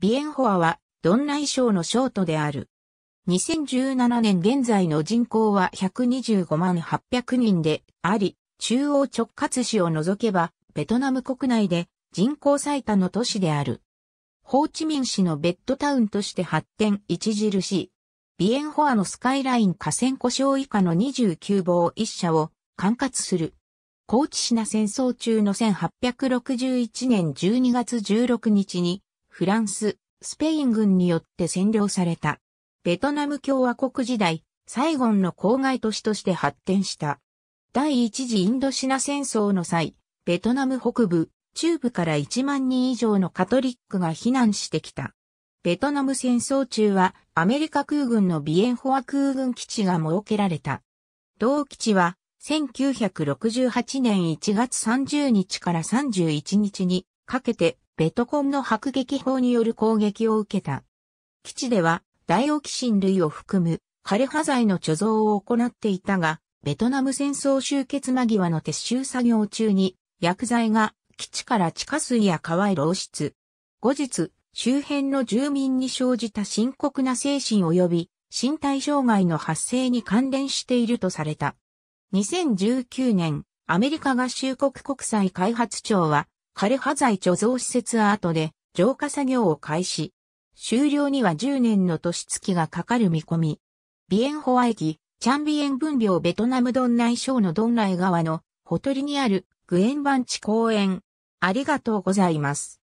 ビエンホアは、ドンライーのショートである。2017年現在の人口は125万800人であり、中央直轄市を除けば、ベトナム国内で人口最多の都市である。ホーチミン市のベッドタウンとして発展著しい。ビエンホアのスカイライン河川故障以下の29号1社を管轄する。高知市な戦争中の1861年12月16日にフランス、スペイン軍によって占領された。ベトナム共和国時代、サイゴンの郊外都市として発展した。第一次インドシナ戦争の際、ベトナム北部、中部から1万人以上のカトリックが避難してきた。ベトナム戦争中はアメリカ空軍のビエンホア空軍基地が設けられた。同基地は1968年1月30日から31日にかけてベトコンの迫撃砲による攻撃を受けた。基地では、大オキシン類を含む、枯葉剤の貯蔵を行っていたが、ベトナム戦争終結間際の撤収作業中に、薬剤が基地から地下水や川へ漏出。後日、周辺の住民に生じた深刻な精神及び身体障害の発生に関連しているとされた。2019年、アメリカ合衆国国際開発庁は枯葉剤貯蔵施設跡で浄化作業を開始。終了には10年の年月がかかる見込み。ビエンホア駅、チャンビエン分廟ベトナムドン内省のドン内側のほとりにあるグエンバンチ公園。ありがとうございます。